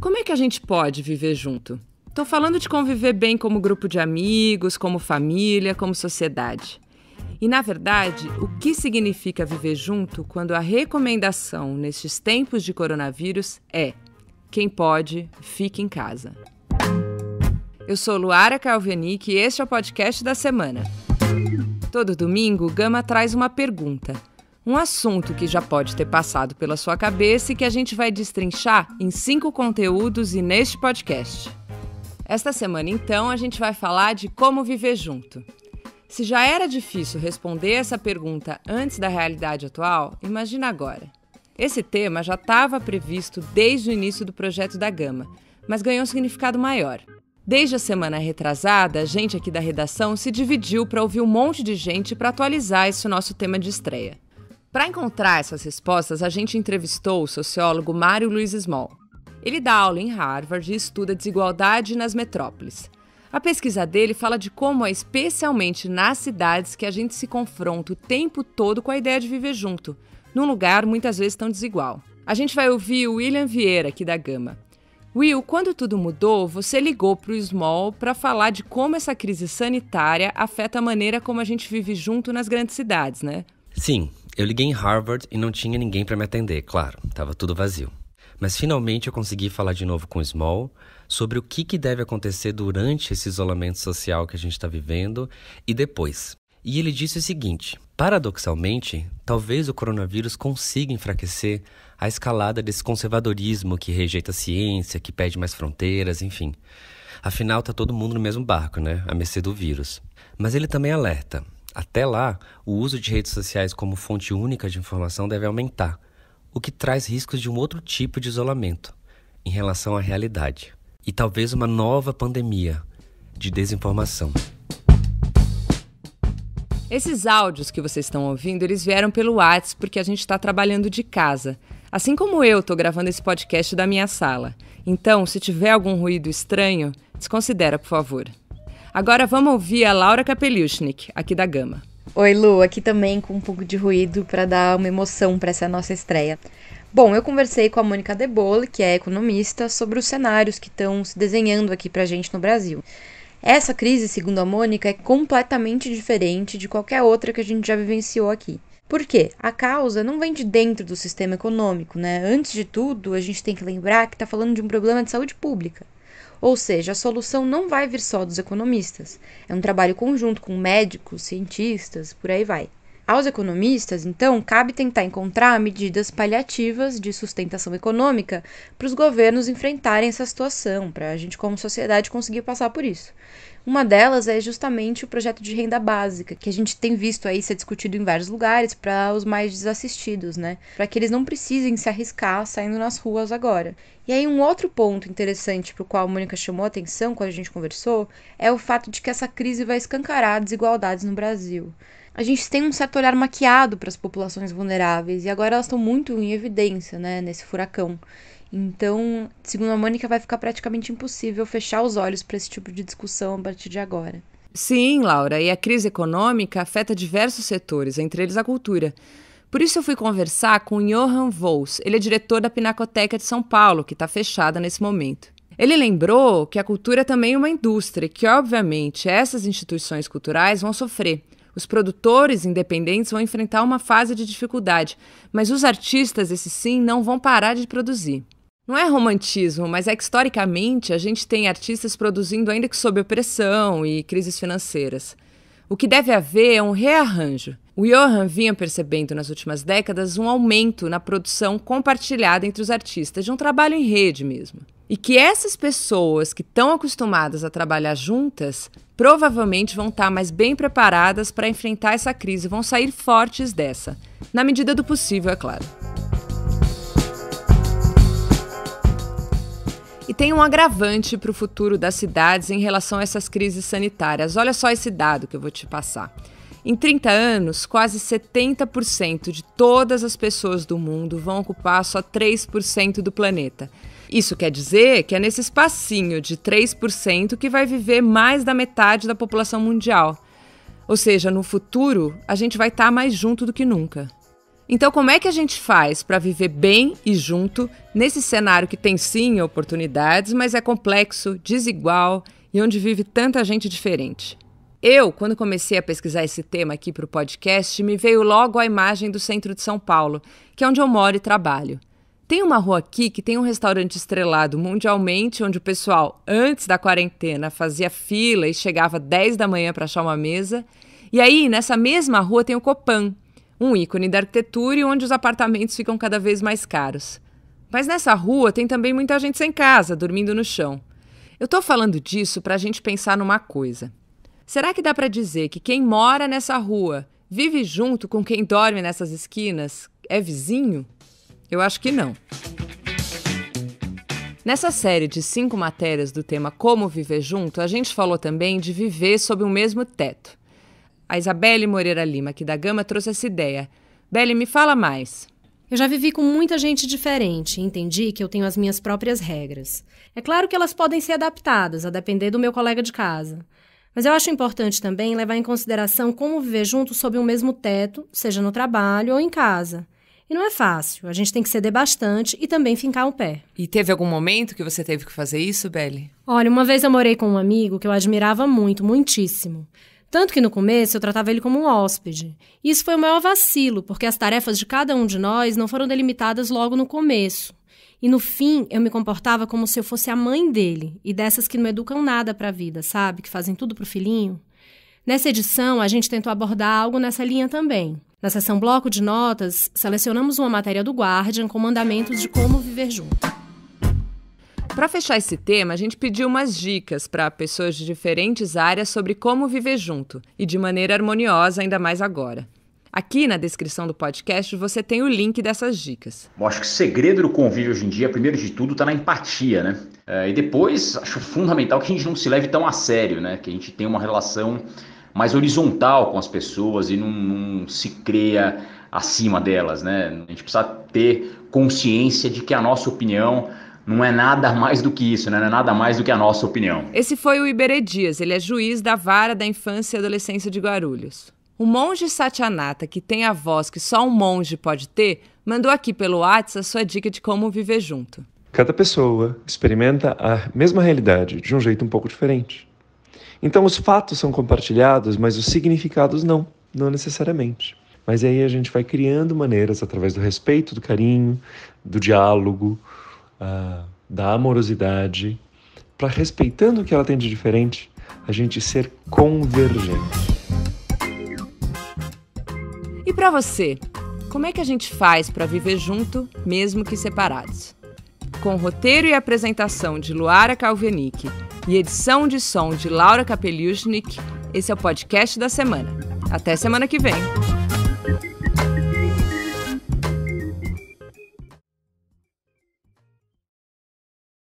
Como é que a gente pode viver junto? Estou falando de conviver bem como grupo de amigos, como família, como sociedade. E, na verdade, o que significa viver junto quando a recomendação nestes tempos de coronavírus é: quem pode, fique em casa. Eu sou Luara Calvenic e este é o podcast da semana. Todo domingo, Gama traz uma pergunta. Um assunto que já pode ter passado pela sua cabeça e que a gente vai destrinchar em cinco conteúdos e neste podcast. Esta semana, então, a gente vai falar de como viver junto. Se já era difícil responder essa pergunta antes da realidade atual, imagina agora. Esse tema já estava previsto desde o início do projeto da Gama, mas ganhou um significado maior. Desde a semana retrasada, a gente aqui da redação se dividiu para ouvir um monte de gente para atualizar esse nosso tema de estreia. Para encontrar essas respostas, a gente entrevistou o sociólogo Mário Luiz Small. Ele dá aula em Harvard e estuda desigualdade nas metrópoles. A pesquisa dele fala de como é especialmente nas cidades que a gente se confronta o tempo todo com a ideia de viver junto, num lugar muitas vezes tão desigual. A gente vai ouvir o William Vieira aqui da Gama. Will, quando tudo mudou, você ligou para o Small para falar de como essa crise sanitária afeta a maneira como a gente vive junto nas grandes cidades, né? Sim, eu liguei em Harvard e não tinha ninguém para me atender, claro, estava tudo vazio. Mas finalmente eu consegui falar de novo com o Small sobre o que, que deve acontecer durante esse isolamento social que a gente está vivendo e depois. E ele disse o seguinte: paradoxalmente, talvez o coronavírus consiga enfraquecer a escalada desse conservadorismo que rejeita a ciência, que pede mais fronteiras, enfim. Afinal, está todo mundo no mesmo barco, né? A mercê do vírus. Mas ele também alerta: até lá, o uso de redes sociais como fonte única de informação deve aumentar, o que traz riscos de um outro tipo de isolamento em relação à realidade. E talvez uma nova pandemia de desinformação. Esses áudios que vocês estão ouvindo, eles vieram pelo WhatsApp porque a gente está trabalhando de casa. Assim como eu estou gravando esse podcast da minha sala. Então, se tiver algum ruído estranho, desconsidera, por favor. Agora vamos ouvir a Laura Kapeliushnik, aqui da Gama. Oi, Lu, aqui também com um pouco de ruído para dar uma emoção para essa nossa estreia. Bom, eu conversei com a Mônica Debole, que é economista, sobre os cenários que estão se desenhando aqui para a gente no Brasil. Essa crise, segundo a Mônica, é completamente diferente de qualquer outra que a gente já vivenciou aqui. Por quê? A causa não vem de dentro do sistema econômico, né? Antes de tudo, a gente tem que lembrar que está falando de um problema de saúde pública. Ou seja, a solução não vai vir só dos economistas. É um trabalho conjunto com médicos, cientistas, por aí vai. Aos economistas, então, cabe tentar encontrar medidas paliativas de sustentação econômica para os governos enfrentarem essa situação, para a gente, como sociedade, conseguir passar por isso. Uma delas é justamente o projeto de renda básica, que a gente tem visto aí ser discutido em vários lugares para os mais desassistidos, né? Para que eles não precisem se arriscar saindo nas ruas agora. E aí, um outro ponto interessante para o qual a Mônica chamou a atenção quando a gente conversou é o fato de que essa crise vai escancarar desigualdades no Brasil a gente tem um certo olhar maquiado para as populações vulneráveis e agora elas estão muito em evidência, né, nesse furacão. Então, segundo a Mônica, vai ficar praticamente impossível fechar os olhos para esse tipo de discussão a partir de agora. Sim, Laura, e a crise econômica afeta diversos setores, entre eles a cultura. Por isso eu fui conversar com Johan Vols, ele é diretor da Pinacoteca de São Paulo, que está fechada nesse momento. Ele lembrou que a cultura é também uma indústria, que obviamente essas instituições culturais vão sofrer. Os produtores independentes vão enfrentar uma fase de dificuldade, mas os artistas, esse sim, não vão parar de produzir. Não é romantismo, mas é que historicamente a gente tem artistas produzindo ainda que sob opressão e crises financeiras. O que deve haver é um rearranjo. O Johan vinha percebendo nas últimas décadas um aumento na produção compartilhada entre os artistas, de um trabalho em rede mesmo. E que essas pessoas que estão acostumadas a trabalhar juntas provavelmente vão estar tá mais bem preparadas para enfrentar essa crise, vão sair fortes dessa, na medida do possível, é claro. E tem um agravante para o futuro das cidades em relação a essas crises sanitárias. Olha só esse dado que eu vou te passar. Em 30 anos, quase 70% de todas as pessoas do mundo vão ocupar só 3% do planeta. Isso quer dizer que é nesse espacinho de 3% que vai viver mais da metade da população mundial. Ou seja, no futuro, a gente vai estar tá mais junto do que nunca. Então, como é que a gente faz para viver bem e junto nesse cenário que tem sim oportunidades, mas é complexo, desigual e onde vive tanta gente diferente? Eu, quando comecei a pesquisar esse tema aqui para o podcast, me veio logo a imagem do centro de São Paulo, que é onde eu moro e trabalho. Tem uma rua aqui que tem um restaurante estrelado mundialmente, onde o pessoal, antes da quarentena, fazia fila e chegava 10 da manhã para achar uma mesa. E aí, nessa mesma rua, tem o Copan, um ícone da arquitetura e onde os apartamentos ficam cada vez mais caros. Mas nessa rua tem também muita gente sem casa, dormindo no chão. Eu estou falando disso para a gente pensar numa coisa. Será que dá para dizer que quem mora nessa rua vive junto com quem dorme nessas esquinas? É vizinho? Eu acho que não. Nessa série de cinco matérias do tema Como Viver Junto, a gente falou também de viver sob o mesmo teto. A Isabelle Moreira Lima, aqui da Gama, trouxe essa ideia. Belle, me fala mais. Eu já vivi com muita gente diferente e entendi que eu tenho as minhas próprias regras. É claro que elas podem ser adaptadas, a depender do meu colega de casa. Mas eu acho importante também levar em consideração como viver junto sob o um mesmo teto, seja no trabalho ou em casa. E não é fácil. A gente tem que ceder bastante e também fincar o um pé. E teve algum momento que você teve que fazer isso, Belle? Olha, uma vez eu morei com um amigo que eu admirava muito, muitíssimo. Tanto que no começo eu tratava ele como um hóspede. Isso foi o maior vacilo, porque as tarefas de cada um de nós não foram delimitadas logo no começo. E no fim, eu me comportava como se eu fosse a mãe dele, e dessas que não educam nada para a vida, sabe? Que fazem tudo pro filhinho. Nessa edição, a gente tentou abordar algo nessa linha também. Na seção Bloco de Notas, selecionamos uma matéria do Guardian com mandamentos de como viver junto. Para fechar esse tema, a gente pediu umas dicas para pessoas de diferentes áreas sobre como viver junto e de maneira harmoniosa, ainda mais agora. Aqui na descrição do podcast você tem o link dessas dicas. Bom, acho que o segredo do convívio hoje em dia, primeiro de tudo, está na empatia, né? É, e depois, acho fundamental que a gente não se leve tão a sério, né? Que a gente tenha uma relação mais horizontal com as pessoas e não, não se creia acima delas, né? A gente precisa ter consciência de que a nossa opinião não é nada mais do que isso, né? não é nada mais do que a nossa opinião. Esse foi o Iberê Dias, ele é juiz da vara da infância e adolescência de Guarulhos. O monge Satyanata, que tem a voz que só um monge pode ter, mandou aqui pelo WhatsApp a sua dica de como viver junto. Cada pessoa experimenta a mesma realidade de um jeito um pouco diferente. Então, os fatos são compartilhados, mas os significados não, não necessariamente. Mas aí a gente vai criando maneiras através do respeito, do carinho, do diálogo, uh, da amorosidade, para respeitando o que ela tem de diferente, a gente ser convergente. E para você, como é que a gente faz para viver junto, mesmo que separados? Com roteiro e apresentação de Luara Calvenic e edição de som de Laura Kapeliusnik, esse é o podcast da semana. Até semana que vem!